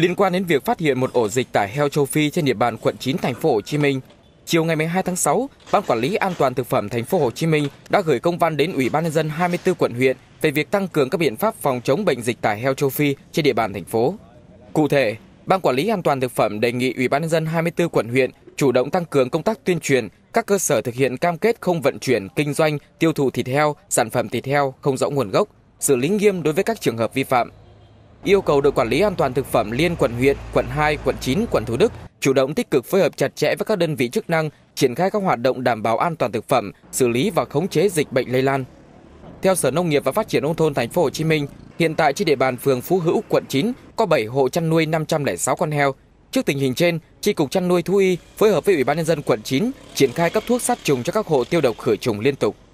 Liên quan đến việc phát hiện một ổ dịch tả heo châu Phi trên địa bàn quận 9 thành phố Hồ Chí Minh, chiều ngày 12 tháng 6, Ban quản lý an toàn thực phẩm thành phố Hồ Chí Minh đã gửi công văn đến Ủy ban nhân dân 24 quận huyện về việc tăng cường các biện pháp phòng chống bệnh dịch tả heo châu Phi trên địa bàn thành phố. Cụ thể, Ban quản lý an toàn thực phẩm đề nghị Ủy ban nhân dân 24 quận huyện chủ động tăng cường công tác tuyên truyền, các cơ sở thực hiện cam kết không vận chuyển, kinh doanh, tiêu thụ thịt heo, sản phẩm thịt heo không rõ nguồn gốc, xử lý nghiêm đối với các trường hợp vi phạm, yêu cầu đội quản lý an toàn thực phẩm liên quận huyện, quận 2, quận 9, quận Thủ Đức chủ động tích cực phối hợp chặt chẽ với các đơn vị chức năng triển khai các hoạt động đảm bảo an toàn thực phẩm, xử lý và khống chế dịch bệnh lây lan. Theo Sở Nông nghiệp và Phát triển nông thôn thành phố Hồ Chí Minh, hiện tại trên địa bàn phường Phú Hữu, quận 9 có 7 hộ chăn nuôi 506 con heo. Trước tình hình trên, Chi cục chăn nuôi thú y phối hợp với Ủy ban nhân dân quận 9 triển khai cấp thuốc sát trùng cho các hộ tiêu độc khử trùng liên tục.